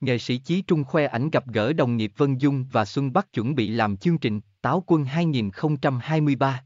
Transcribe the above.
Nghệ sĩ Chí Trung khoe ảnh gặp gỡ đồng nghiệp Vân Dung và Xuân Bắc chuẩn bị làm chương trình Táo quân 2023.